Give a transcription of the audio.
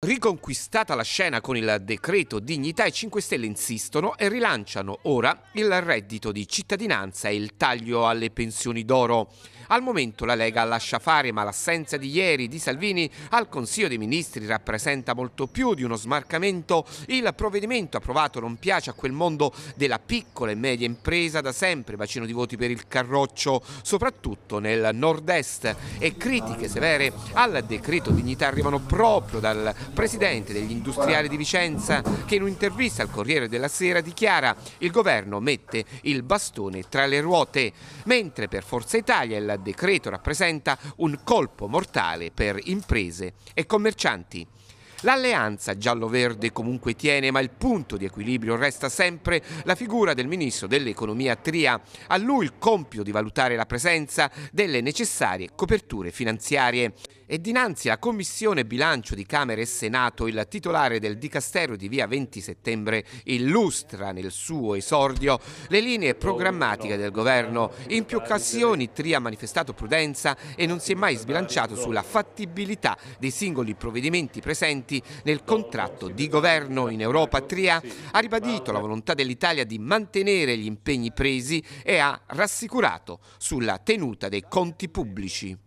Riconquistata la scena con il decreto dignità, i 5 Stelle insistono e rilanciano ora il reddito di cittadinanza e il taglio alle pensioni d'oro. Al momento la Lega lascia fare, ma l'assenza di ieri di Salvini al Consiglio dei Ministri rappresenta molto più di uno smarcamento. Il provvedimento approvato non piace a quel mondo della piccola e media impresa da sempre, bacino di voti per il carroccio, soprattutto nel nord-est. E critiche severe al decreto dignità arrivano proprio dal presidente degli industriali di Vicenza, che in un'intervista al Corriere della Sera dichiara il governo mette il bastone tra le ruote, mentre per Forza Italia il decreto rappresenta un colpo mortale per imprese e commercianti. L'alleanza giallo-verde comunque tiene, ma il punto di equilibrio resta sempre la figura del ministro dell'economia Tria. A lui il compito di valutare la presenza delle necessarie coperture finanziarie. E dinanzi alla Commissione Bilancio di Camera e Senato, il titolare del Dicastero di via 20 settembre illustra nel suo esordio le linee programmatiche del governo. In più occasioni Tria ha manifestato prudenza e non si è mai sbilanciato sulla fattibilità dei singoli provvedimenti presenti presenti nel contratto di governo in Europa. Tria ha ribadito la volontà dell'Italia di mantenere gli impegni presi e ha rassicurato sulla tenuta dei conti pubblici.